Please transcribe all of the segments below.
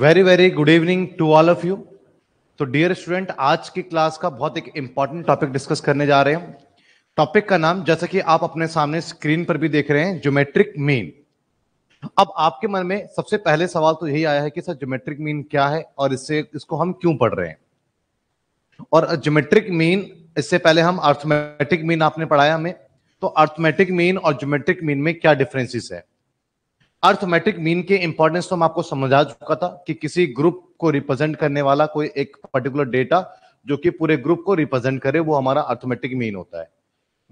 Very very good evening to all of you तो dear student आज की class का बहुत एक इंपॉर्टेंट टॉपिक डिस्कस करने जा रहे हैं टॉपिक का नाम जैसा कि आप अपने सामने स्क्रीन पर भी देख रहे हैं ज्योमेट्रिक मीन अब आपके मन में सबसे पहले सवाल तो यही आया है कि सर ज्योमेट्रिक मीन क्या है और इससे इसको हम क्यों पढ़ रहे हैं और ज्योमेट्रिक मीन इससे पहले हम अर्थमेटिक मीन आपने पढ़ाया हमें तो अर्थमेटिक मीन और ज्योमेट्रिक मीन में क्या डिफरेंसेस है अर्थमेट्रिक मीन के इंपॉर्टेंस तो मैं आपको समझा चुका था कि किसी ग्रुप को रिप्रेजेंट करने वाला कोई एक पर्टिकुलर डेटा जो कि पूरे ग्रुप को रिप्रेजेंट करे वो हमारा अर्थमेट्रिक मीन होता है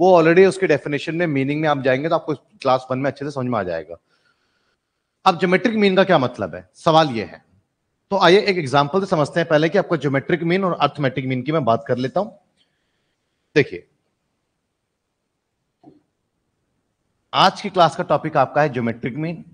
वो ऑलरेडी उसके डेफिनेशन में मीनिंग में आप जाएंगे तो आपको क्लास वन में अच्छे से समझ में आ जाएगा अब ज्योमेट्रिक मीन का क्या मतलब है सवाल ये है तो आइए एक एग्जाम्पल से समझते हैं पहले कि आपको ज्योमेट्रिक मीन और अर्थमेट्रिक मीन की मैं बात कर लेता हूं देखिए आज की क्लास का टॉपिक आपका है ज्योमेट्रिक मीन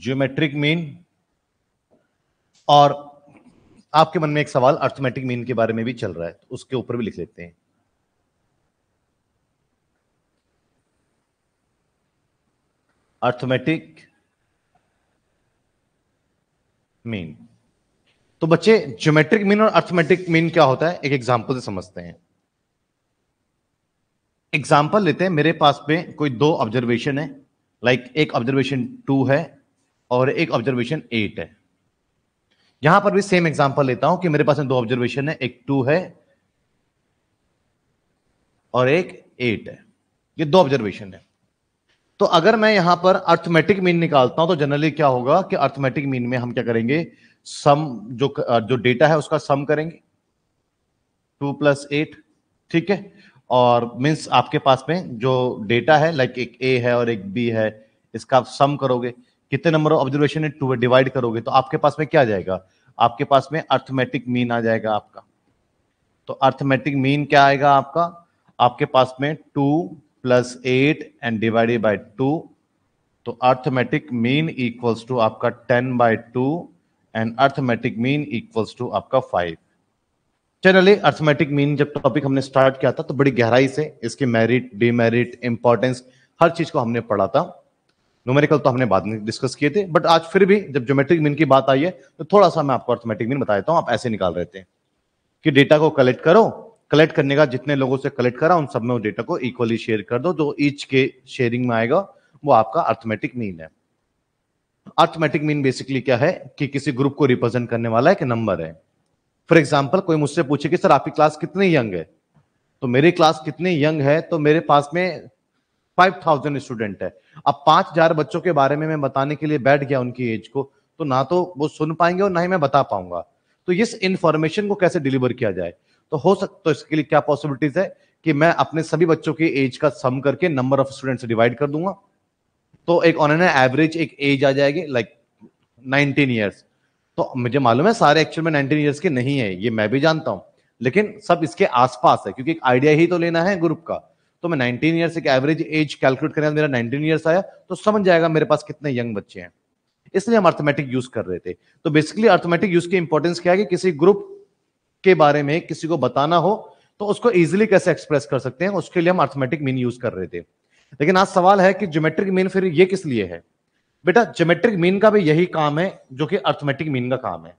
ज्योमेट्रिक मीन और आपके मन में एक सवाल अर्थमेटिक मीन के बारे में भी चल रहा है तो उसके ऊपर भी लिख लेते हैं अर्थमेटिक मीन तो बच्चे ज्योमेट्रिक मीन और अर्थमेटिक मीन क्या होता है एक एग्जांपल से समझते हैं एग्जांपल लेते हैं मेरे पास पे कोई दो ऑब्जर्वेशन है लाइक like एक ऑब्जर्वेशन टू है और एक ऑब्जर्वेशन एट है यहां पर भी सेम एग्जांपल लेता हूं कि मेरे पास में दो ऑब्जर्वेशन है एक टू है और एक एट है ये दो ऑब्जर्वेशन है तो अगर मैं यहां पर अर्थमेटिक मीन निकालता हूं तो जनरली क्या होगा कि अर्थमेटिक मीन में हम क्या करेंगे सम जो जो डेटा है उसका सम करेंगे टू प्लस एट ठीक है और मीन्स आपके पास में जो डेटा है लाइक एक ए है और एक बी है इसका आप सम करोगे कितने नंबर ऑफ ऑब्जर्वेशन डिवाइड करोगे तो आपके पास में क्या जाएगा आपके पास में अर्थमेटिक मीन आ जाएगा आपका तो अर्थमेटिक मीन क्या आएगा आपका आपके पास में two plus eight and divided by two तो अर्थमेटिक मीन इक्वल्स टू आपका ten by two and arithmetic mean equals to आपका फाइव चलिए अर्थमेटिक मीन जब टॉपिक हमने स्टार्ट किया था तो बड़ी गहराई से इसके मेरिट डीमेरिट इंपॉर्टेंस हर चीज को हमने पढ़ा था न्यूमेरिकल तो हमने बाद में डिस्कस किए थे बट आज फिर भी जब ज्योमेट्रिक मीन की बात आई है तो थोड़ा सा मैं आपको अर्थमेटिक मीन बता देता हूँ आप ऐसे निकाल रहे थे कि डेटा को कलेक्ट करो कलेक्ट करने का जितने लोगों से कलेक्ट करा उन सब में वो डेटा को इक्वली शेयर कर दो जो ईच के शेयरिंग में आएगा वो आपका अर्थमेटिक मीन है अर्थमेटिक मीन बेसिकली क्या है कि किसी ग्रुप को रिप्रेजेंट करने वाला एक नंबर है फॉर एग्जाम्पल कोई मुझसे पूछे कि सर आपकी क्लास कितनी यंग है तो मेरी क्लास कितनी यंग है तो मेरे पास में फाइव थाउजेंड स्टूडेंट है अब पांच हजार बच्चों के बारे में मैं बताने के लिए बैठ गया उनकी एज को तो ना तो वो सुन पाएंगे और ना ही मैं बता पाऊंगा तो इस इंफॉर्मेशन को कैसे डिलीवर किया जाए तो हो सकता तो इसके लिए क्या पॉसिबिलिटीज है कि मैं अपने सभी बच्चों की एज का सम करके नंबर ऑफ स्टूडेंट डिवाइड कर दूंगा तो एक ऑन एवरेज एक एज आ जाएगी लाइक नाइनटीन ईयर्स तो मुझे मालूम है सारे एक्चुअल में नाइनटीन ईयर्स के नहीं है ये मैं भी जानता हूं लेकिन सब इसके आसपास है क्योंकि एक आइडिया ही तो लेना है ग्रुप का तो मैं नाइनटीन ईयर्स एक एवरेज एज कैलकुलेट करने मेरा नाइनटीन ईयर्स आया तो समझ जाएगा मेरे पास कितने यंग बच्चे हैं इसलिए हम अर्थमेटिक यूज कर रहे थे तो बेसिकली अर्थमेटिक यूज की इंपॉर्टेंस क्या है कि किसी ग्रुप के बारे में किसी को बताना हो तो उसको इजिली कैसे एक्सप्रेस कर सकते हैं उसके लिए हम अर्थमेटिक मीन यूज कर रहे थे लेकिन आज सवाल है कि ज्योमेट्रिक मीन फिर ये किस लिए है बेटा ज्योमेट्रिक मीन का भी यही काम है जो कि अर्थमेटिक मीन का काम है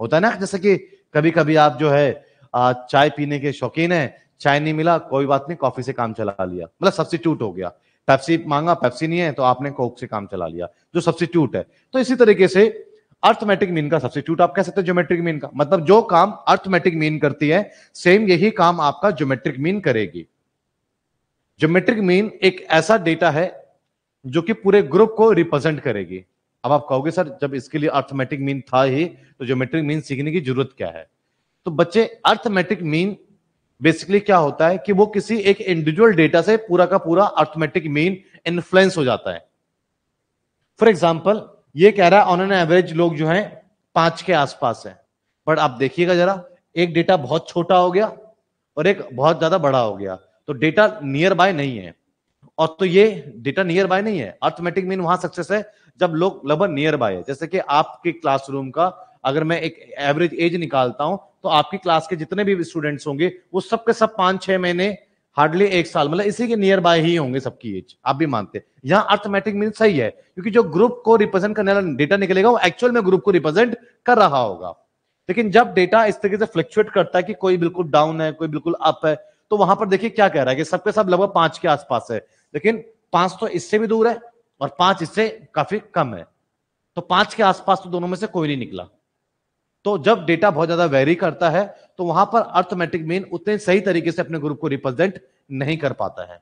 होता है ना जैसे कि कभी कभी आप जो है चाय पीने के शौकीन है चाय नहीं मिला कोई बात नहीं कॉफी से काम चला लिया मतलब सब्सिट्यूट हो गया पेप्सी मांगा पेप्सी नहीं है तो आपने कोक से काम चला लिया जो सब्सिट्यूट है तो इसी तरीके से अर्थमेटिक मीन का सब्सिट्यूट आप कह सकते हैं ज्योमेट्रिक मीन का मतलब जो काम अर्थमेटिक मीन करती है सेम यही काम आपका ज्योमेट्रिक मीन करेगी ज्योमेट्रिक मीन एक ऐसा डेटा है जो कि पूरे ग्रुप को रिप्रेजेंट करेगी अब आप कहोगे सर जब इसके लिए अर्थमेटिक मीन था ही तो ज्योमेट्रिक मीन सीखने की जरूरत क्या है तो बच्चे अर्थमेटिक मीन बेसिकली क्या होता है कि वो किसी एक इंडिविजुअल डेटा से पूरा का पूरा अर्थमेटिक मीन इन्फ्लुएंस हो जाता है फॉर एग्जाम्पल ये कह रहा है ऑन एन एवरेज लोग जो है पांच के आसपास है बट आप देखिएगा जरा एक डेटा बहुत छोटा हो गया और एक बहुत ज्यादा बड़ा हो गया तो डेटा नियर बाय नहीं है और तो ये डेटा नियर बाय नहीं है अर्थमेटिक मीन वहां सक्सेस है जब लोग लगभग नियर बाय है जैसे कि आपके क्लासरूम का अगर मैं एक एवरेज एज निकालता हूं तो आपकी क्लास के जितने भी स्टूडेंट्स होंगे वो सबके सब पांच छह महीने हार्डली एक साल मतलब इसी के नियर बाय ही होंगे सबकी एज आप भी मानते हैं यहाँ अर्थमेटिक मीन सही है क्योंकि जो ग्रुप को रिप्रेजेंट करने वाला डेटा निकलेगा वो एक्चुअल में ग्रुप को रिप्रेजेंट कर रहा होगा लेकिन जब डेटा इस तरीके से फ्लक्चुएट करता है कि कोई बिल्कुल डाउन है कोई बिल्कुल अप है तो वहां पर देखिए क्या कह रहा है कि सबके सब लगभग पांच के आसपास है लेकिन पांच तो इससे भी दूर है और पांच इससे काफी कम है तो पांच के आसपास तो दोनों में से कोई नहीं निकला तो जब डेटा बहुत ज्यादा वेरी करता है तो वहां पर अर्थमेट्रिक मीन उतने सही तरीके से अपने ग्रुप को रिप्रेजेंट नहीं कर पाता है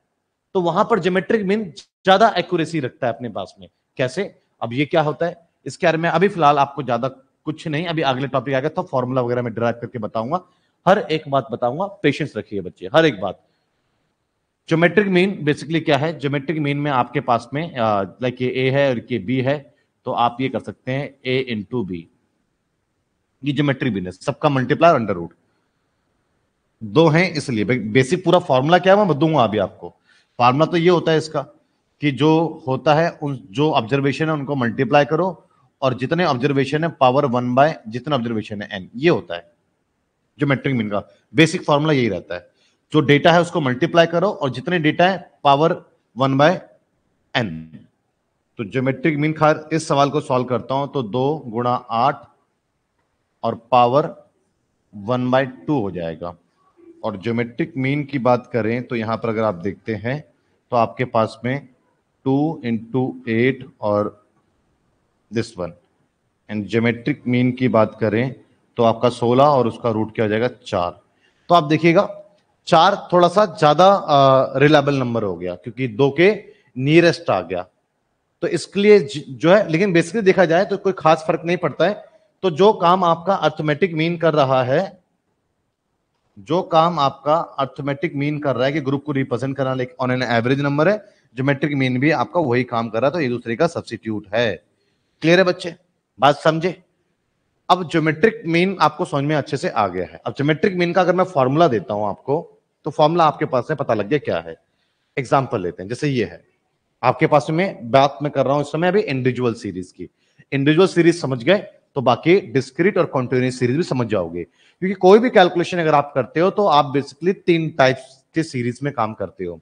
तो वहां पर जोमेट्रिक मीन ज्यादा एक्यूरेसी रखता है अपने पास में कैसे अब ये क्या होता है इसके बारे में अभी फिलहाल आपको ज्यादा कुछ नहीं अभी अगले टॉपिक आ गया तो फॉर्मूला वगैरह में ड्राइव करके बताऊंगा हर एक बात बताऊंगा पेशेंस रखिए बच्चे हर एक बात ज्योमेट्रिक मीन बेसिकली क्या है ज्योमेट्रिक मीन में आपके पास में लाइक ये ए है और ये बी है तो आप ये कर सकते हैं ए इंटू बी ये ज्योमेट्री बिजनेस सबका मल्टीप्लायर अंडर रूट दो है इसलिए बेसिक पूरा फॉर्मूला क्या है मैं दूंगा अभी आपको फार्मूला तो ये होता है इसका कि जो होता है उन जो ऑब्जर्वेशन है उनको मल्टीप्लाई करो और जितने ऑब्जर्वेशन है पावर वन बाय जितने ऑब्जर्वेशन है एन ये होता है जो मेट्रिक मीन का बेसिक फॉर्मूला यही रहता है जो डेटा है उसको मल्टीप्लाई करो और जितने डेटा है पावर वन बाय एन तो जो मेट्रिक मीन खार इस सवाल को सॉल्व करता हूं तो दो गुणा आठ और पावर वन बाई टू हो जाएगा और ज्योमेट्रिक मीन की बात करें तो यहाँ पर अगर आप देखते हैं तो आपके पास में टू इंटू एट और this one and geometric mean की बात करें तो आपका सोलह और उसका रूट क्या हो जाएगा चार तो आप देखिएगा चार थोड़ा सा ज्यादा रिलायबल नंबर हो गया क्योंकि दो के नियरेस्ट आ गया तो इसके लिए जो है लेकिन बेसिकली देखा जाए तो कोई खास फर्क नहीं पड़ता है तो जो काम आपका अर्थमेटिक मीन कर रहा है जो काम आपका अर्थमेटिक मीन कर रहा है कि ग्रुप को रिप्रेजेंट लेकिन ऑन एन एवरेज नंबर है ज्योमेट्रिक मीन भी आपका वही काम कर रहा है तो एक दूसरे का सब्सिट्यूट है क्लियर है बच्चे बात समझे अब ज्योमेट्रिक मीन आपको समझ में अच्छे से आ गया है अब ज्योमेट्रिक मीन का अगर मैं फॉर्मूला देता हूं आपको तो फॉर्मूला आपके पास में पता लग गया क्या है एग्जाम्पल लेते हैं जैसे ये है आपके पास में बात मैं कर रहा हूं इस समय अभी इंडिविजुअल सीरीज की इंडिविजुअल सीरीज समझ गए तो बाकी डिस्क्रिट और कॉन्टिन्यूस सीरीज भी समझ जाओगे क्योंकि कोई भी कैलकुलेशन अगर आप करते हो तो आप बेसिकली तीन टाइप्स के सीरीज में काम करते हो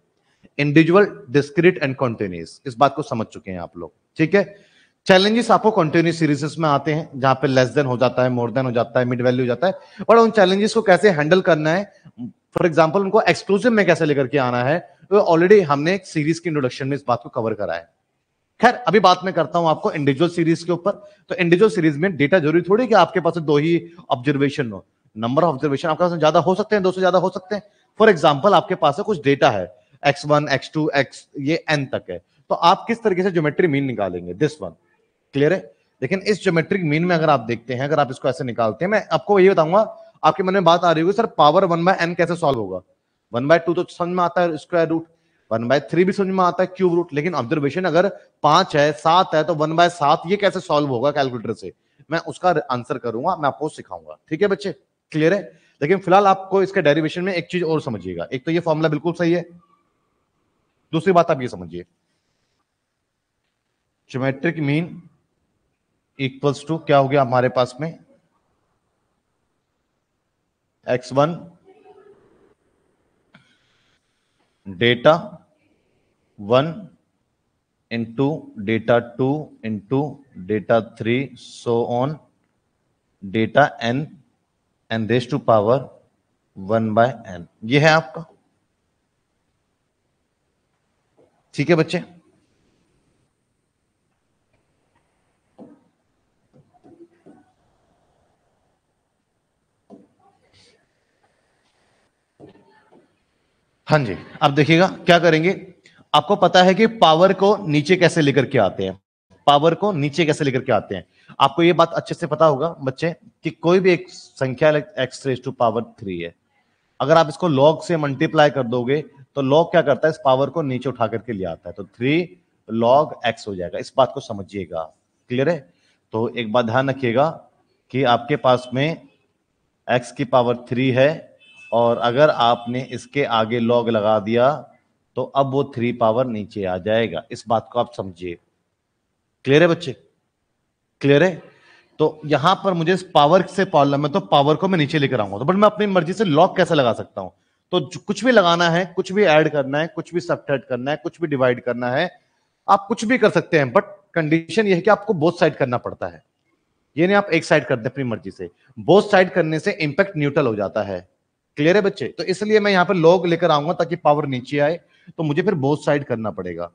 इंडिविजुअल डिस्क्रीट एंड कॉन्टिन्यूस इस बात को समझ चुके हैं आप लोग ठीक है चैलेंजेस आपको कंटिन्यूस सीरीज में आते हैं जहां पे लेस देन हो जाता है मोर देन हो जाता है मिड वैल्यू हो जाता है और उन चैलेंजेस को कैसे हैंडल करना है फॉर एग्जाम्पल उनको एक्सक्लूसिव में कैसे लेकर के आना है तो ऑलरेडी हमने एक सीरीज के इंट्रोडक्शन में इस बात को कवर करा है खैर अभी बात मैं करता हूं आपको इंडिविजुअल सीरीज के ऊपर तो इंडिविजुअल सीरीज में डेटा जरूरी थोड़ी कि आपके पास दो ही ऑब्जर्वेशन हो नंबर ऑफ ऑब्जर्वेशन आपके पास ज्यादा हो सकते हैं दो से ज्यादा हो सकते हैं फॉर एग्जाम्पल आपके पास कुछ डेटा है X one x two X ये एन तक है तो आप किस तरीके से ज्योमेट्री मीन निकालेंगे दिस वन क्लियर है लेकिन इस ज्योमेट्रिक मीन में अगर आप देखते हैं अगर आप इसको ऐसे निकालते हैं मैं आपको यही बताऊंगा आपके मन में बात आ रही होगी sir power one by N कैसे सॉल्व होगा वन बाय टू तो समझ में आता है square root one by three भी समझ में आता है क्यूब रूट लेकिन ऑब्जर्वेशन अगर पांच है सात है तो वन बाय सात ये कैसे सॉल्व होगा कैलकुलेटर से मैं उसका आंसर करूंगा मैं आपको सिखाऊंगा ठीक है बच्चे क्लियर है लेकिन फिलहाल आपको इसके डेरिवेशन में एक चीज और समझिएगा एक तो ये फॉर्मूला बिल्कुल सही है दूसरी बात आप ये समझिए ज्योमेट्रिक मीन इक्वल्स टू क्या हो गया हमारे पास में X one data one into data two into data three so on data N N raise to power one by N ये है आपका ठीक है बच्चे हाँ जी आप देखिएगा क्या करेंगे आपको पता है कि पावर को नीचे कैसे लेकर के आते हैं पावर को नीचे कैसे लेकर के आते हैं आपको यह बात अच्छे से पता होगा बच्चे कि कोई भी एक संख्या X raise to power three है अगर आप इसको लॉग से मल्टीप्लाई कर दोगे तो लॉग क्या करता है इस पावर को नीचे उठा करके ले आता है तो थ्री लॉग एक्स हो जाएगा इस बात को समझिएगा क्लियर है तो एक बात ध्यान रखिएगा कि आपके पास में एक्स की पावर थ्री है और अगर आपने इसके आगे लॉग लगा दिया तो अब वो थ्री पावर नीचे आ जाएगा इस बात को आप समझिए क्लियर है बच्चे क्लियर है तो यहां पर मुझे इस पावर से प्रॉब्लम है तो पावर को मैं नीचे लेकर आऊंगा तो बट मैं अपनी मर्जी से लॉक कैसे लगा सकता हूं तो कुछ भी लगाना है कुछ भी ऐड करना है कुछ भी सब्ट्रैक्ट करना है कुछ भी डिवाइड करना है आप कुछ भी कर सकते हैं बट कंडीशन यह है कि आपको बोथ साइड करना पड़ता है ये नहीं आप एक साइड करते अपनी मर्जी से बोथ साइड करने से इंपैक्ट न्यूट्रल हो जाता है क्लियर है बच्चे तो इसलिए मैं यहां पर लॉग लेकर आऊंगा ताकि पावर नीचे आए तो मुझे फिर बोथ साइड करना पड़ेगा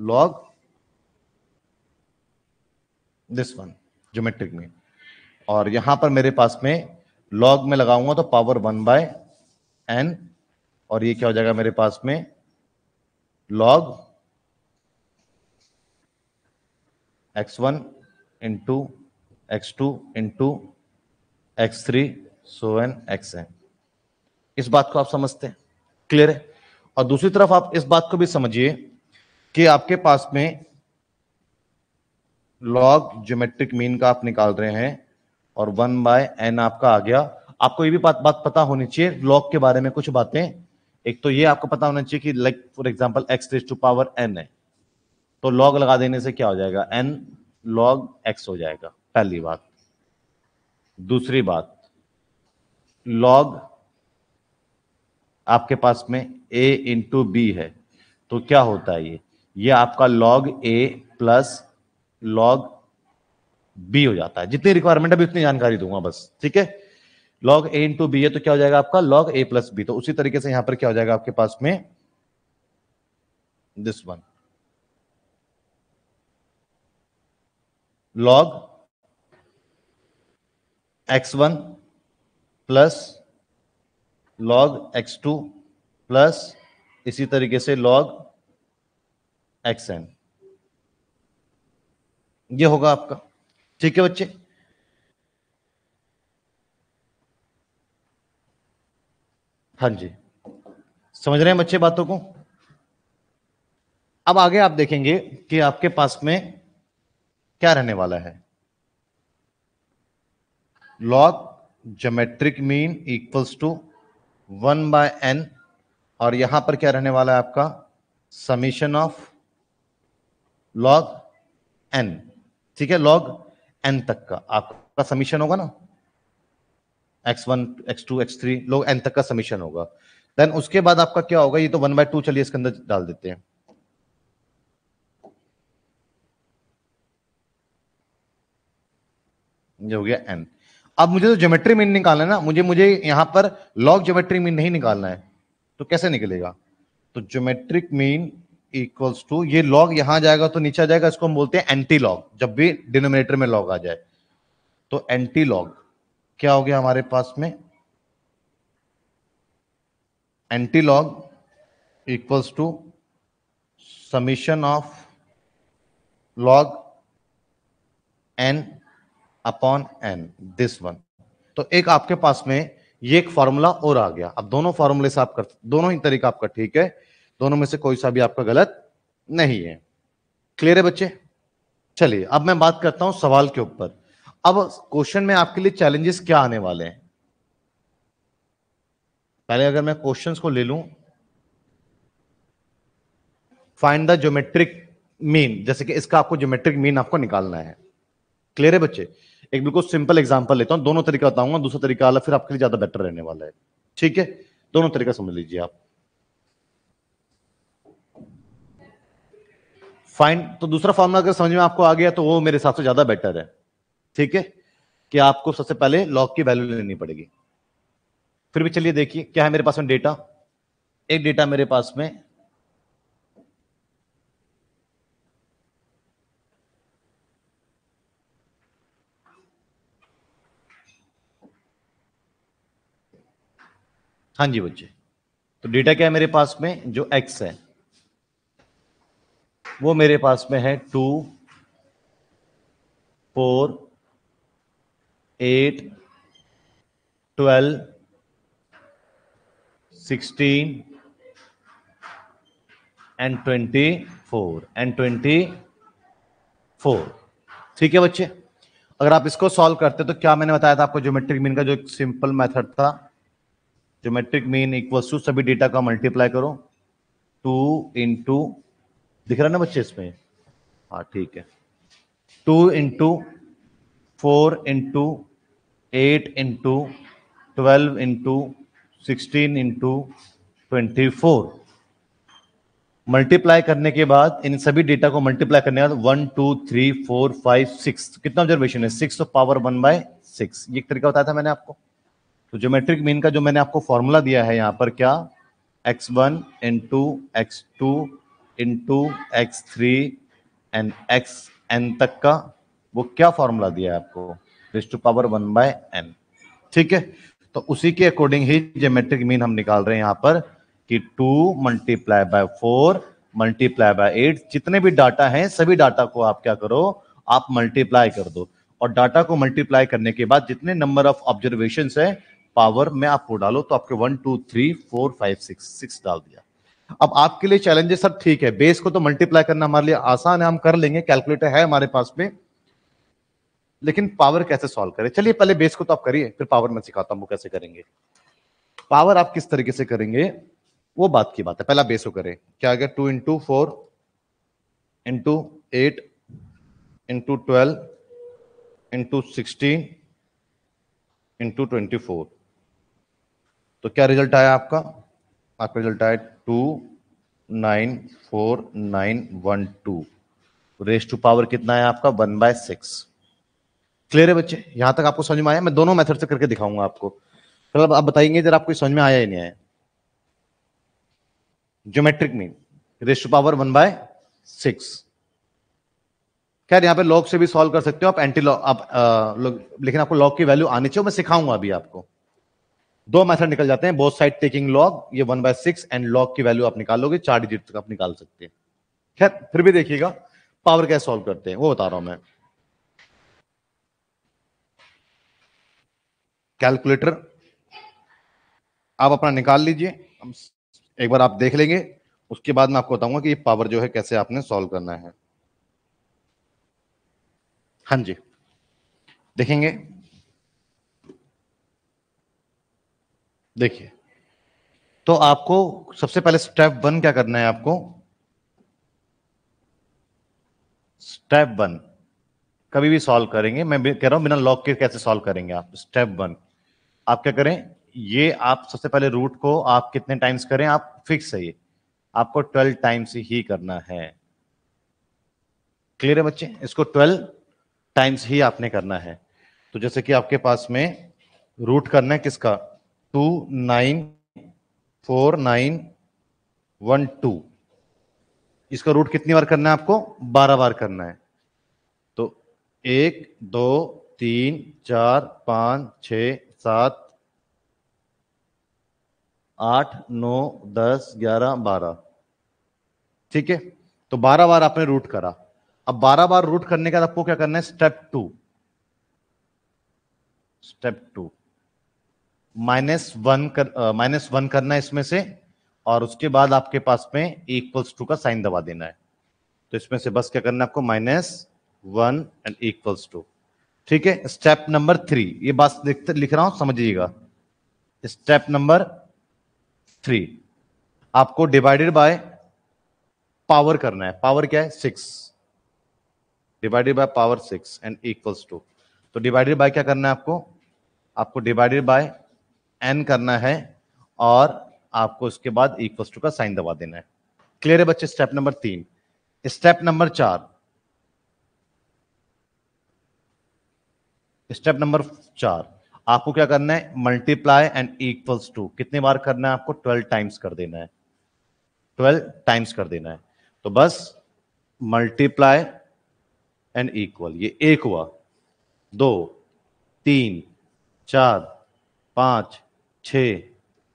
लॉग दिस वन ज्योमेट्रिक में और यहां पर मेरे पास में लॉग में लगाऊंगा तो पावर वन बाय एन और ये क्या हो जाएगा मेरे पास में log x one into x two into x three so n x n इस बात को आप समझते हैं क्लियर है और दूसरी तरफ आप इस बात को भी समझिए कि आपके पास में लॉग ज्योमेट्रिक मीन का आप निकाल रहे हैं और वन बाय एन आपका आ गया आपको ये भी बात बात पता होनी चाहिए लॉग के बारे में कुछ बातें एक तो ये आपको पता होना चाहिए कि like for example x raise to power n है तो लॉग लगा देने से क्या हो जाएगा एन लॉग एक्स हो जाएगा पहली बात दूसरी बात लॉग आपके पास में ए इंटू बी है तो क्या होता है ये ये आपका log a plus log b हो जाता है जितनी रिक्वायरमेंट है उतनी जानकारी दूंगा बस ठीक है लॉग ए इंटू बी है तो क्या हो जाएगा आपका लॉग ए प्लस बी तो उसी तरीके से यहां पर क्या हो जाएगा आपके पास में this one log x one plus log x two plus इसी तरीके से लॉग एक्स एन ये होगा आपका ठीक है बच्चे हाँ जी समझ रहे हैं बच्चे बातों को अब आगे आप देखेंगे कि आपके पास में क्या रहने वाला है log geometric mean equals to one by n और यहां पर क्या रहने वाला है आपका समीशन ऑफ लॉग एन ठीक है लॉग एन तक का आपका समीशन होगा ना x one x two x three log n तक का समीशन होगा देन उसके बाद आपका क्या होगा ये तो वन बाय टू चलिए इसके अंदर डाल देते हैं ये हो गया एन अब मुझे तो ज्योमेट्री मीन निकालना है ना मुझे मुझे यहां पर लॉग ज्योमेट्री मीन नहीं निकालना है तो कैसे निकलेगा तो ज्योमेट्रिक मीन इक्वल्स टू ये लॉग यहां जाएगा तो नीचे जाएगा इसको हम बोलते हैं एंटी लॉग जब भी डिनोमिनेटर में लॉग आ जाए तो एंटी लॉग क्या हो गया हमारे पास में anti log equals to summation of log n upon n this one तो एक आपके पास में ये एक फॉर्मूला और आ गया अब दोनों फॉर्मूले से आप कर दोनों ही तरीका आपका ठीक है दोनों में से कोई सा भी आपका गलत नहीं है क्लियर है बच्चे चलिए अब मैं बात करता हूं सवाल के ऊपर अब क्वेश्चन में आपके लिए चैलेंजेस क्या आने वाले हैं पहले अगर मैं क्वेश्चंस को ले लूं फाइंड द ज्योमेट्रिक मीन जैसे कि इसका आपको ज्योमेट्रिक मीन आपको निकालना है क्लियर है बच्चे एक बिल्कुल सिंपल एग्जाम्पल लेता हूँ दोनों तरीका बताऊंगा दूसरा तरीका वाला फिर आपके लिए ज्यादा बेटर रहने वाला है ठीक है दोनों तरीका समझ लीजिए आप फाइन तो दूसरा फॉर्मूला अगर समझ में आपको आ गया तो वो मेरे हिसाब से ज्यादा बेटर है ठीक है कि आपको सबसे पहले लॉग की वैल्यू लेनी पड़ेगी फिर भी चलिए देखिए क्या है मेरे पास में डेटा एक डेटा मेरे पास में हाँ जी बच्चे तो डेटा क्या है मेरे पास में जो एक्स है वो मेरे पास में है two four eight twelve sixteen and twenty four and twenty four ठीक है बच्चे अगर आप इसको सॉल्व करते तो क्या मैंने बताया था आपको ज्योमेट्रिक मीन का जो एक सिंपल मेथड था ज्योमेट्रिक मीन इक्वल्स टू सभी डेटा का मल्टीप्लाई करो टू इंटू दिख रहा ना बच्चे इसमें हाँ ठीक है two into four into eight into twelve into sixteen into twenty four multiply करने के बाद इन सभी डेटा को मल्टीप्लाई करने के बाद one two three four five six कितना ऑब्जर्वेशन है six power one by six ये तरीका बताया था मैंने आपको तो ज्योमेट्रिक मीन का जो मैंने आपको फॉर्मूला दिया है यहाँ पर क्या x one into x two into x three and x n तक का वो क्या फॉर्मूला दिया है आपको raised to power one by n ठीक है तो उसी के अकॉर्डिंग ही ज्योमेट्रिक मीन हम निकाल रहे हैं यहाँ पर कि two multiply by four multiply by eight जितने भी डाटा हैं सभी डाटा को आप क्या करो आप मल्टीप्लाई कर दो और डाटा को मल्टीप्लाई करने के बाद जितने नंबर ऑफ ऑब्जर्वेशन है पावर में आपको डालो तो आपके one two three four five six six डाल दिया अब आपके लिए चैलेंजेस सब ठीक है बेस को तो मल्टीप्लाई करना हमारे लिए आसान है हम कर लेंगे कैलकुलेटर है हमारे पास में लेकिन पावर कैसे सॉल्व करें चलिए पहले बेस को तो आप करिए फिर पावर में सिखाता हूं वो कैसे करेंगे पावर आप किस तरीके से करेंगे वो बात की बात है पहला बेस को करें क्या आ गया two into four into eight into twelve into sixteen into twenty four तो क्या रिजल्ट आया आपका आपका रिजल्ट आया two nine four nine one two raise to power कितना है आपका वन बाय सिक्स क्लियर है बच्चे यहां तक आपको समझ में आया मैं दोनों मेथड से करके दिखाऊंगा आपको फिलहाल तो आप बताएंगे जरा आपको समझ में आया ही नहीं आया geometric mean raise to power one by six खैर यहां पे लॉग से भी सॉल्व कर सकते हो आप एंटी लॉग आप लेकिन आपको लॉग की वैल्यू आनी चाहिए मैं सिखाऊंगा अभी आपको दो मैथड निकल जाते हैं बोथ साइड टेकिंग लॉग ये one by six and log की वैल्यू आप निकालोगे चार डिजिट तक आप निकाल सकते हैं खैर फिर भी देखिएगा पावर कैसे सॉल्व करते हैं वो बता रहा हूं मैं कैलकुलेटर आप अपना निकाल लीजिए एक बार आप देख लेंगे उसके बाद मैं आपको बताऊंगा कि ये पावर जो है कैसे आपने सॉल्व करना है हाँ जी देखेंगे देखिए तो आपको सबसे पहले स्टेप वन क्या करना है आपको स्टेप वन कभी भी सॉल्व करेंगे मैं कह रहा हूं बिना लॉक के कैसे सॉल्व करेंगे आप स्टेप वन आप क्या करें ये आप सबसे पहले रूट को आप कितने टाइम्स करें आप फिक्स है ये आपको ट्वेल्व टाइम्स ही करना है क्लियर है बच्चे इसको ट्वेल्व टाइम्स ही आपने करना है तो जैसे कि आपके पास में रूट करना है किसका two nine four nine one two इसका रूट कितनी बार करना है आपको बारह बार करना है तो एक दो तीन चार पाँच छ सात आठ नौ दस ग्यारह बारह ठीक है तो बारह बार आपने रूट करा अब बारह बार रूट करने के बाद आपको क्या करना है step two step two minus one कर माइनस वन करना है इसमें से और उसके बाद आपके पास में इक्वल्स टू का साइन दबा देना है तो इसमें से बस क्या करना है आपको minus one and equals to ठीक है स्टेप नंबर थ्री ये बात लिख रहा हूं समझिएगा स्टेप नंबर थ्री आपको डिवाइडेड बाय पावर करना है पावर क्या है six divided by power six and equals to तो डिवाइडेड बाय क्या करना है आपको आपको डिवाइडेड बाय एन करना है और आपको उसके बाद इक्वस टू का साइन दबा देना है क्लियर है बच्चे स्टेप नंबर तीन स्टेप नंबर चार स्टेप नंबर चार आपको क्या करना है मल्टीप्लाई एंड इक्वल्स टू कितने बार करना है आपको ट्वेल्व टाइम्स कर देना है ट्वेल्व टाइम्स कर देना है तो बस मल्टीप्लाई एंड इक्वल ये एक हुआ दो तीन चार पांच छ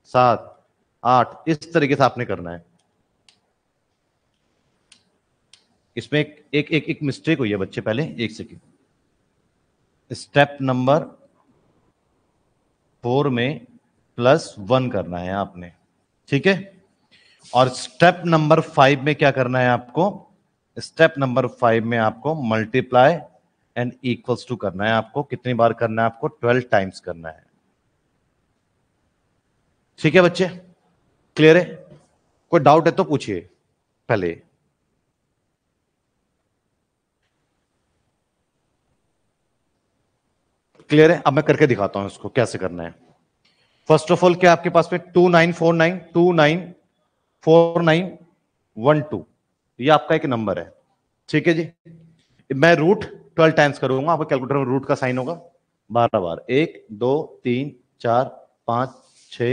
सात आठ इस तरीके से आपने करना है इसमें एक एक एक, एक मिस्टेक हुई है बच्चे पहले एक सेकेंड स्टेप नंबर फोर में प्लस वन करना है आपने ठीक है और स्टेप नंबर फाइव में क्या करना है आपको स्टेप नंबर फाइव में आपको मल्टीप्लाई एंड इक्वल्स टू करना है आपको कितनी बार करना है आपको ट्वेल्व टाइम्स करना है ठीक है बच्चे क्लियर है कोई डाउट है तो पूछिए पहले क्लियर है अब मैं करके दिखाता हूं इसको कैसे करना है फर्स्ट ऑफ ऑल क्या आपके पास में two nine four nine two nine four nine one two ये आपका एक नंबर है ठीक है जी मैं रूट ट्वेल्व टाइम्स करूंगा आपका कैलकुलेटर में रूट का साइन होगा बारह बार एक दो तीन चार पांच छ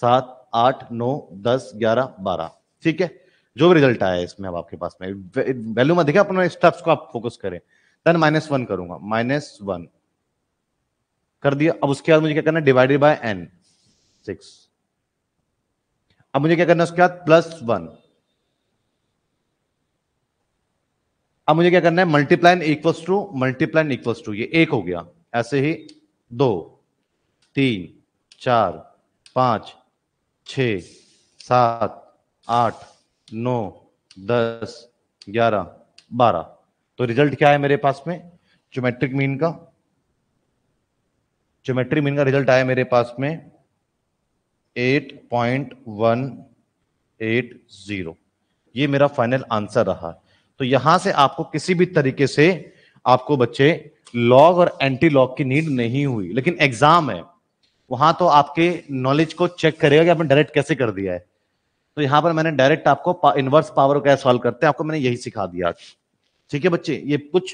सात आठ नौ दस ग्यारह बारह ठीक है जो भी रिजल्ट आया इसमें अब आपके पास में वैल्यू में देखा अपने स्टेप्स को आप फोकस करें देन माइनस वन करूंगा माइनस वन कर दिया अब उसके बाद मुझे क्या करना है डिवाइडेड बाय एन सिक्स अब मुझे क्या करना है उसके बाद प्लस वन अब मुझे क्या करना है multiply n equals to multiply n equals to ये एक हो गया ऐसे ही दो तीन चार पांच छ सात आठ नौ दस ग्यारह बारह तो रिजल्ट क्या है मेरे पास में ज्योमेट्रिक मीन का ज्योमेट्रिक मीन का रिजल्ट आया मेरे पास में eight point one eight zero ये मेरा फाइनल आंसर रहा तो यहां से आपको किसी भी तरीके से आपको बच्चे लॉग और एंटी लॉग की नीड नहीं हुई लेकिन एग्जाम है वहां तो आपके नॉलेज को चेक करेगा कि आपने डायरेक्ट कैसे कर दिया है तो यहां पर मैंने डायरेक्ट आपको इनवर्स पावर को कैसे सॉल्व करते हैं आपको मैंने यही सिखा दिया आज ठीक है बच्चे ये कुछ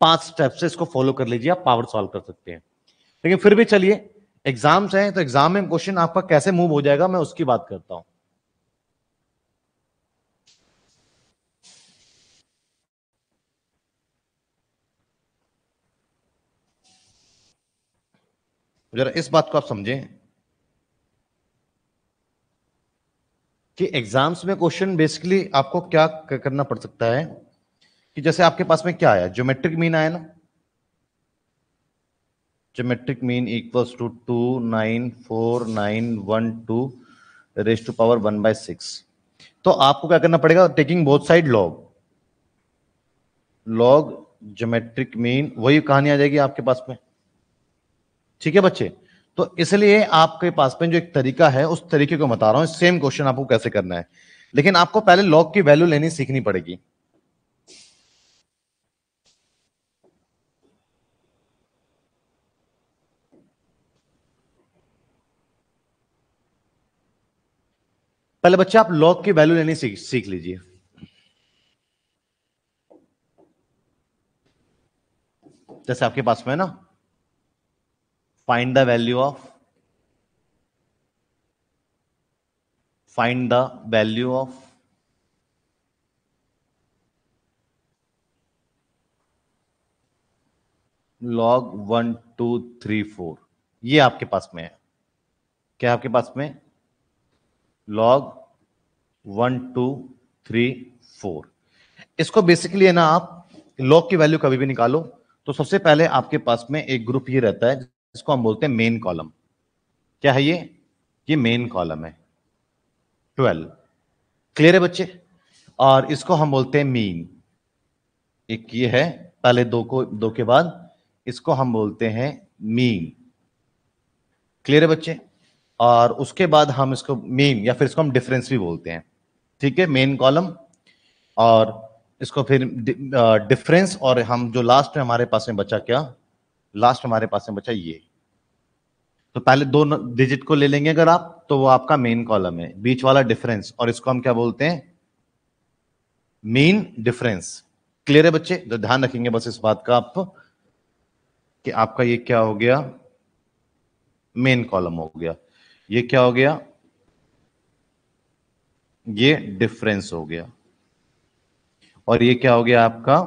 पांच स्टेप से इसको फॉलो कर लीजिए आप पावर सॉल्व कर सकते हैं लेकिन फिर भी चलिए एग्जाम्स हैं तो एग्जाम में क्वेश्चन आपका कैसे मूव हो जाएगा मैं उसकी बात करता हूँ तो जरा इस बात को आप समझें कि एग्जाम्स में क्वेश्चन बेसिकली आपको क्या करना पड़ सकता है कि जैसे आपके पास में क्या आया ज्योमेट्रिक मीन आया ना geometric mean equals to two nine four nine one two raise to power one by six तो आपको क्या करना पड़ेगा taking both side log log geometric mean वही कहानी आ जाएगी आपके पास में ठीक है बच्चे तो इसलिए आपके पास में जो एक तरीका है उस तरीके को बता रहा हूं सेम क्वेश्चन आपको कैसे करना है लेकिन आपको पहले लॉग की वैल्यू लेनी सीखनी पड़ेगी पहले बच्चे आप लॉग की वैल्यू लेनी सीख सीख लीजिए जैसे आपके पास में ना find the value of find the value of log one two three four ये आपके पास में है क्या आपके पास में log one two three four इसको बेसिकली है ना आप लॉग की वैल्यू कभी भी निकालो तो सबसे पहले आपके पास में एक ग्रुप ये रहता है इसको हम बोलते हैं मेन कॉलम क्या है ये ये मेन कॉलम है ट्वेल्व क्लियर है बच्चे और इसको हम बोलते हैं मीन एक ये है पहले दो को दो के बाद इसको हम बोलते हैं मीन क्लियर है बच्चे और उसके बाद हम इसको मीन या फिर इसको हम डिफरेंस भी बोलते हैं ठीक है मेन कॉलम और इसको फिर डिफरेंस uh, और हम जो लास्ट में हमारे पास में बचा क्या लास्ट हमारे पास में बचा ये तो पहले दो डिजिट को ले लेंगे अगर आप तो वो आपका मेन कॉलम है बीच वाला डिफरेंस और इसको हम क्या बोलते हैं मेन डिफरेंस क्लियर है बच्चे तो ध्यान रखेंगे बस इस बात का आप कि आपका ये क्या हो गया मेन कॉलम हो गया ये क्या हो गया ये डिफरेंस हो गया और ये क्या हो गया आपका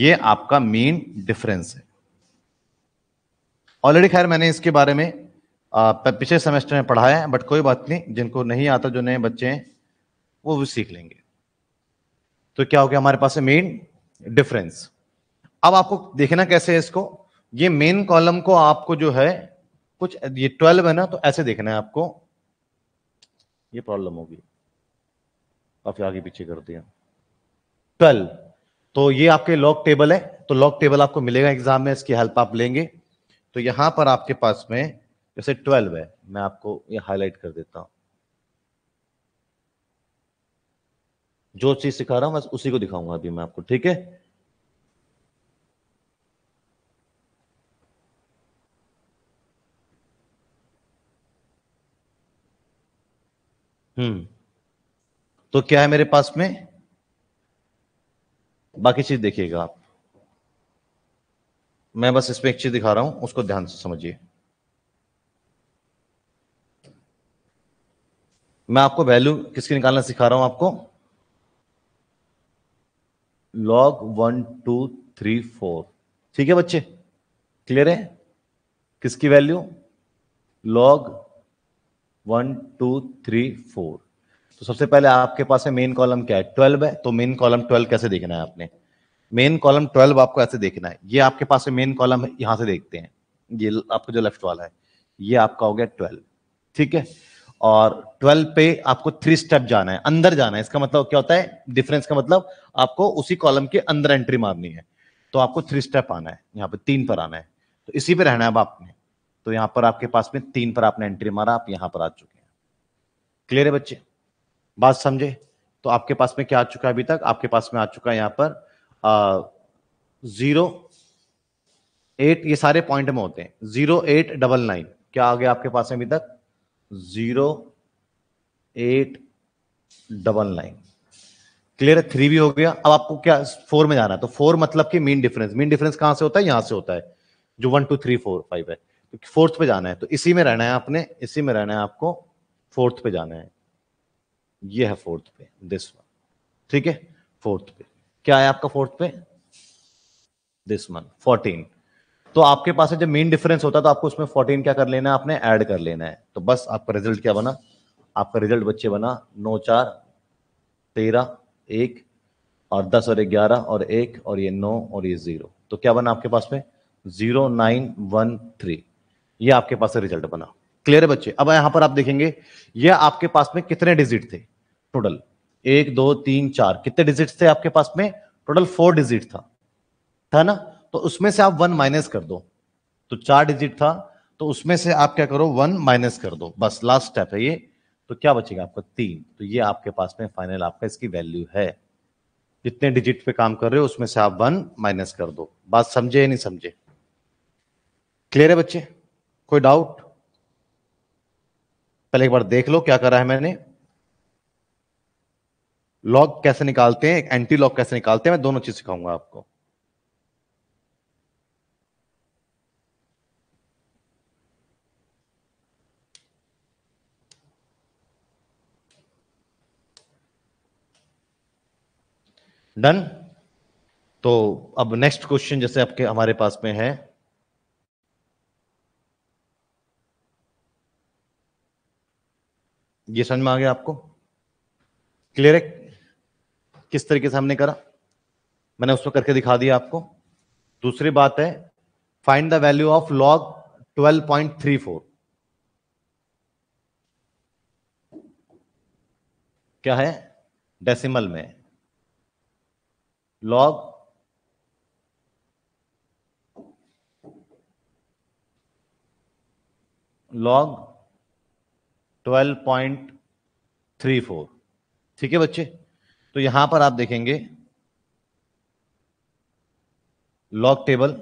ये आपका मेन डिफरेंस है ऑलरेडी खैर मैंने इसके बारे में पिछले सेमेस्टर में पढ़ाया है बट कोई बात नहीं जिनको नहीं आता जो नए बच्चे हैं वो भी सीख लेंगे तो क्या हो गया हमारे पास है मेन डिफरेंस अब आपको देखना कैसे है इसको ये मेन कॉलम को आपको जो है कुछ ये ट्वेल्व है ना तो ऐसे देखना है आपको ये प्रॉब्लम होगी काफी आगे पीछे कर दिया ट्वेल्व तो ये आपके लॉक टेबल है तो लॉक टेबल आपको मिलेगा एग्जाम में इसकी हेल्प आप लेंगे तो यहां पर आपके पास में जैसे ट्वेल्व है मैं आपको ये हाईलाइट कर देता हूं जो चीज सिखा रहा हूं बस उसी को दिखाऊंगा अभी मैं आपको ठीक है हम्म तो क्या है मेरे पास में बाकी चीज देखिएगा आप मैं बस इसमें एक चीज दिखा रहा हूं उसको ध्यान से समझिए मैं आपको वैल्यू किसकी निकालना सिखा रहा हूं आपको log one two three four ठीक है बच्चे क्लियर है किसकी value log one two three four तो सबसे पहले आपके पास है मेन कॉलम क्या है ट्वेल्व है तो मेन कॉलम ट्वेल्व कैसे देखना है आपने मेन कॉलम ट्वेल्व आपको ऐसे देखना है ये आपके पास मेन कॉलम यहां से देखते हैं ये आपको जो लेफ्ट वाला है ये आपका हो गया ट्वेल्व ठीक है और ट्वेल्व पे आपको थ्री स्टेप जाना है अंदर जाना है इसका मतलब क्या होता है डिफरेंस का मतलब आपको उसी कॉलम के अंदर एंट्री मारनी है तो आपको थ्री स्टेप आना है यहाँ पे तीन पर आना है तो इसी पे रहना है अब आपने तो यहाँ पर आपके पास में तीन पर आपने एंट्री मारा आप यहाँ पर आ चुके हैं क्लियर है बच्चे बात समझे तो आपके पास में क्या आ चुका है अभी तक आपके पास में आ चुका है यहाँ पर जीरो एट ये सारे पॉइंट में होते हैं जीरो एट डबल नाइन क्या आ गया आपके पास अभी तक zero eight double nine clear है थ्री भी हो गया अब आपको क्या फोर में जाना है तो फोर मतलब कि मीन डिफरेंस मीन डिफरेंस कहां से होता है यहां से होता है जो one two three four five है तो फोर्थ पे जाना है तो इसी में रहना है आपने इसी में रहना है आपको फोर्थ पे जाना है ये है फोर्थ पे दिस वन ठीक है फोर्थ पे क्या है आपका फोर्थ पे दिस मंथ फोर्टीन तो आपके पास जब मेन डिफरेंस होता है तो आपको उसमें फोर्टीन क्या कर लेना है आपने ऐड कर लेना है तो बस आपका रिजल्ट क्या बना आपका रिजल्ट बच्चे बना नौ चार तेरह एक और दस और ग्यारह और एक और ये नौ और ये जीरो तो क्या बना आपके पास में जीरो नाइन वन थ्री ये आपके पास रिजल्ट बना क्लियर है बच्चे अब यहां पर आप देखेंगे ये आपके पास में कितने डिजिट थे टोटल एक दो तीन चार कितने डिजिट थे आपके पास में टोटल फोर डिजिट था था ना तो उसमें से आप वन माइनस कर दो तो चार डिजिट था तो उसमें से आप क्या करो वन माइनस कर दो बस लास्ट स्टेप है ये तो क्या बचेगा आपका तीन तो ये आपके पास में फाइनल आपका इसकी वैल्यू है जितने डिजिट पे काम कर रहे हो उसमें से आप वन माइनस कर दो बात समझे या नहीं समझे क्लियर है बच्चे कोई डाउट पहले एक बार देख लो क्या करा है मैंने लॉग कैसे निकालते हैं एंटी लॉग कैसे निकालते हैं मैं दोनों चीज सिखाऊंगा आपको डन तो अब नेक्स्ट क्वेश्चन जैसे आपके हमारे पास में है ये समझ में आ गया आपको क्लियर है किस तरीके से हमने करा मैंने उसमें करके दिखा दिया आपको दूसरी बात है find the value of log 12.34 क्या है डेसिमल में लॉग लॉग 12.34 ठीक है बच्चे तो यहां पर आप देखेंगे लॉक टेबल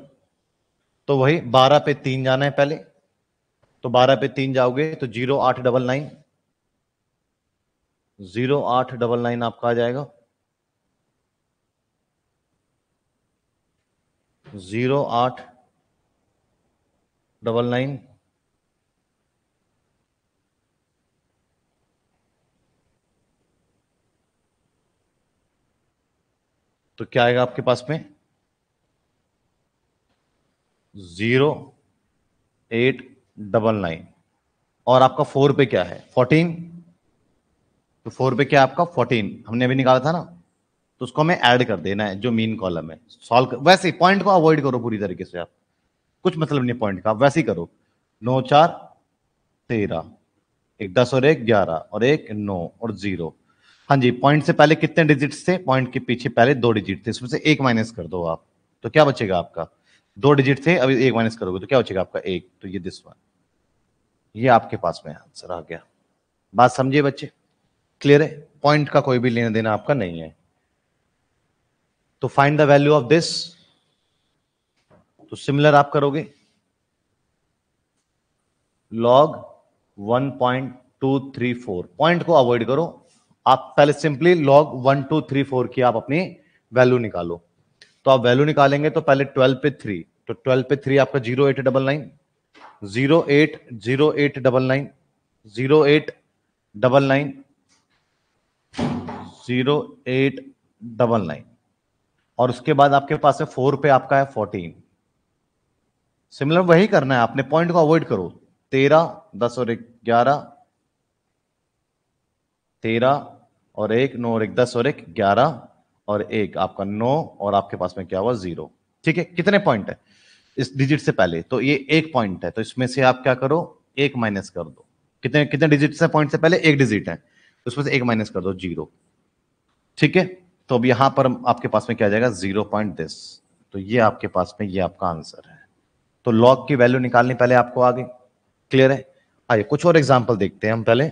तो वही बारह पे तीन जाना है पहले तो बारह पे तीन जाओगे तो जीरो आठ डबल नाइन जीरो आठ डबल नाइन आपका आ जाएगा जीरो आठ डबल नाइन तो क्या आएगा आपके पास में जीरो एट डबल नाइन और आपका फोर पे क्या है फोर्टीन तो फोर पे क्या है आपका फोर्टीन हमने अभी निकाला था ना तो उसको हमें ऐड कर देना है जो मीन कॉलम है सॉल्व कर वैसे पॉइंट को अवॉइड करो पूरी तरीके से आप कुछ मतलब नहीं पॉइंट का आप वैसे ही करो नौ चार तेरह एक दस और एक ग्यारह और एक नौ और जीरो हाँ जी पॉइंट से पहले कितने डिजिट थे पॉइंट के पीछे पहले दो डिजिट थे इसमें से एक माइनस कर दो आप तो क्या बचेगा आपका दो डिजिट थे अभी एक माइनस करोगे तो क्या बचेगा आपका एक तो ये दिस वन ये आपके पास में आंसर आ गया बात समझिए बच्चे क्लियर है पॉइंट का कोई भी लेना देना आपका नहीं है तो find the value of this तो सिमिलर आप करोगे लॉग 1.234 पॉइंट को अवॉइड करो आप पहले simply log one two three four की आप अपनी वैल्यू निकालो तो आप वैल्यू निकालेंगे तो पहले ट्वेल्व पे थ्री तो ट्वेल्व पे थ्री आपका zero eight double nine zero eight zero eight double nine zero eight double nine zero eight double nine और उसके बाद आपके पास है फोर पे आपका है फोर्टीन सिमिलर वही करना है आपने पॉइंट को अवॉइड करो तेरह दस और ग्यारह तेरह और एक नौ और एक दस और एक ग्यारह और एक आपका नौ और आपके पास में क्या हुआ जीरो ठीक है कितने पॉइंट है इस डिजिट से पहले तो ये एक पॉइंट है तो इसमें से आप क्या करो एक माइनस कर दो कितने कितने डिजिट से पॉइंट से पहले एक डिजिट है तो उसमें से एक माइनस कर दो जीरो ठीक है तो अब यहां पर आपके पास में क्या जाएगा जीरो पॉइंट दिस तो ये आपके पास में ये आपका आंसर है तो लॉग की वैल्यू निकालनी पहले आपको आगे क्लियर है आइए कुछ और एग्जाम्पल देखते हैं हम पहले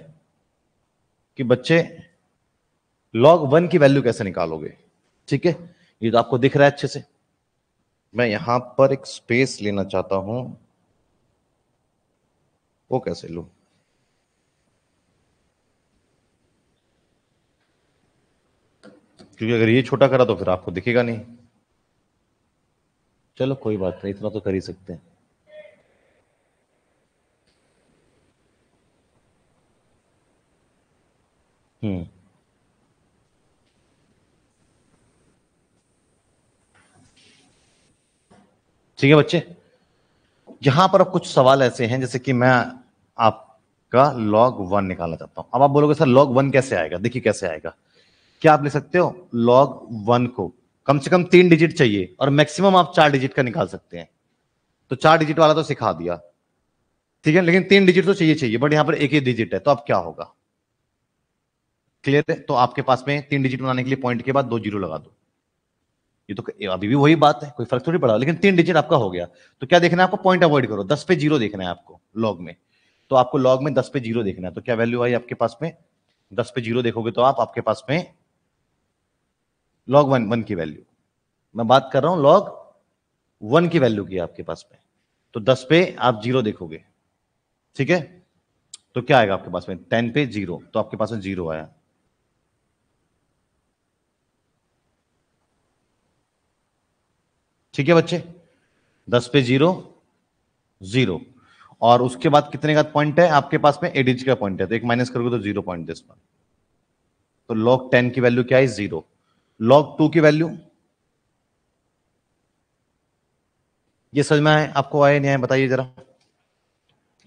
कि बच्चे लॉग वन की वैल्यू कैसे निकालोगे ठीक है ये तो आपको दिख रहा है अच्छे से मैं यहां पर एक स्पेस लेना चाहता हूं वो कैसे लू क्योंकि अगर ये छोटा करा तो फिर आपको दिखेगा नहीं चलो कोई बात नहीं इतना तो कर ही सकते हैं हम्म। ठीक है बच्चे यहां पर अब कुछ सवाल ऐसे हैं जैसे कि मैं आपका लॉग वन निकालना चाहता हूं अब आप बोलोगे सर लॉग वन कैसे आएगा देखिए कैसे आएगा क्या आप ले सकते हो लॉग वन को कम से कम तीन डिजिट चाहिए और मैक्सिमम आप चार डिजिट का निकाल सकते हैं तो चार डिजिट वाला तो सिखा दिया ठीक है लेकिन तीन डिजिट तो चाहिए चाहिए बट यहां पर एक ही डिजिट है तो अब क्या होगा क्लियर है तो आपके पास में तीन डिजिट बनाने के लिए पॉइंट के बाद दो जीरो लगा दो ये तो अभी भी वही बात है कोई फर्क थोड़ी पड़ा लेकिन तीन डिजिट आपका हो गया तो क्या देखना है आपको पॉइंट अवॉइड करो दस पे जीरो देखना है आपको लॉग में तो आपको लॉग में दस पे जीरो देखना है तो क्या वैल्यू आई आपके पास में दस पे जीरो देखोगे तो आप आपके पास में लॉग वन वन की वैल्यू मैं बात कर रहा हूं लॉग वन की वैल्यू की आपके पास में तो दस पे आप जीरो देखोगे ठीक है तो क्या आएगा आपके पास में टेन पे जीरो तो आपके पास में जीरो आया ठीक है बच्चे दस पे जीरो जीरो और उसके बाद कितने का पॉइंट है आपके पास में एट का पॉइंट है तो एक माइनस करोगे तो जीरो पॉइंट दस पर तो लॉग टेन की वैल्यू क्या है जीरो लॉग टू की वैल्यू ये समझ में आए आपको आए नहीं आए बताइए जरा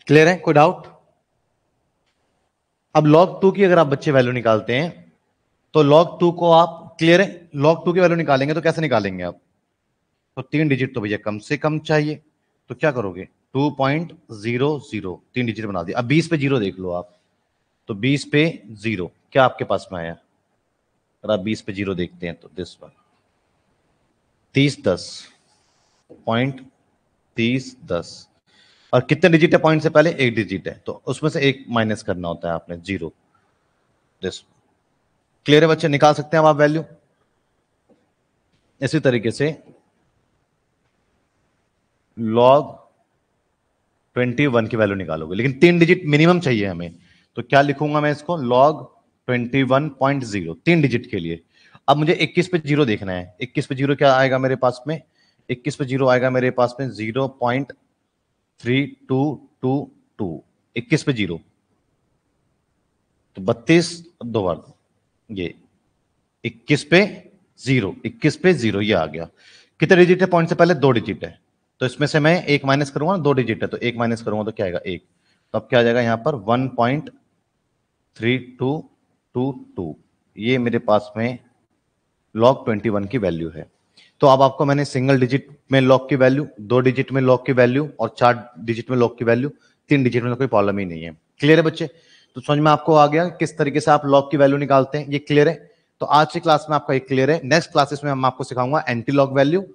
क्लियर है कोई डाउट अब लॉग टू की अगर आप बच्चे वैल्यू निकालते हैं तो लॉग टू को आप क्लियर है लॉग टू की वैल्यू निकालेंगे तो कैसे निकालेंगे आप तो तीन डिजिट तो भैया कम से कम चाहिए तो क्या करोगे टू पॉइंट जीरो जीरो तीन डिजिट बना दिया अब बीस पे जीरो देख लो आप तो बीस पे जीरो क्या आपके पास में आया अगर आप बीस पे जीरो देखते हैं तो दिस वन तीस दस पॉइंट तीस दस और कितने डिजिट है पॉइंट से पहले एक डिजिट है तो उसमें से एक माइनस करना होता है आपने जीरो दिस क्लियर है बच्चे निकाल सकते हैं आप वैल्यू इसी तरीके से लॉग ट्वेंटी वन की वैल्यू निकालोगे लेकिन तीन डिजिट मिनिमम चाहिए हमें तो क्या लिखूंगा मैं इसको log twenty one point zero तीन डिजिट के लिए अब मुझे इक्कीस पे जीरो देखना है इक्कीस पे जीरो क्या आएगा मेरे पास में इक्कीस पे जीरो आएगा मेरे पास में zero point three two two two इक्कीस पे जीरो तो बत्तीस दो बार दो ये इक्कीस पे जीरो इक्कीस पे जीरो ये आ गया कितने डिजिट है पॉइंट से पहले दो डिजिट है तो इसमें से मैं एक माइनस करूंगा दो डिजिट है तो एक माइनस करूंगा तो क्या आएगा एक तो अब क्या आ जाएगा यहाँ पर one point three two two two ये मेरे पास में लॉग ट्वेंटी वन की वैल्यू है तो अब आपको मैंने सिंगल डिजिट में लॉक की वैल्यू दो डिजिट में लॉक की वैल्यू और चार डिजिट में लॉक की वैल्यू तीन डिजिट में तो कोई प्रॉब्लम ही नहीं है क्लियर है बच्चे तो समझ में आपको आ गया किस तरीके से आप लॉक की वैल्यू निकालते हैं ये क्लियर है तो आज की क्लास में आपका एक क्लियर है नेक्स्ट क्लासेस में हम आपको सिखाऊंगा एंटी लॉक वैल्यू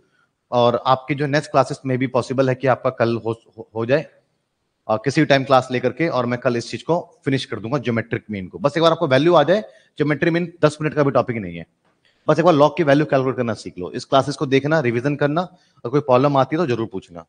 और आपके जो नेक्स्ट क्लासेस में भी पॉसिबल है कि आपका कल हो, हो जाए और किसी भी टाइम क्लास लेकर के और मैं कल इस चीज को फिनिश कर दूंगा ज्योमेट्रिक मीन को बस एक बार आपको वैल्यू आ जाए ज्योमेट्री मीन दस मिनट का भी टॉपिक नहीं है बस एक बार लॉक की वैल्यू कैलकुलेट करना सीख लो इस क्लासेस को देखना रिविजन करना और कोई प्रॉब्लम आती है तो जरूर पूछना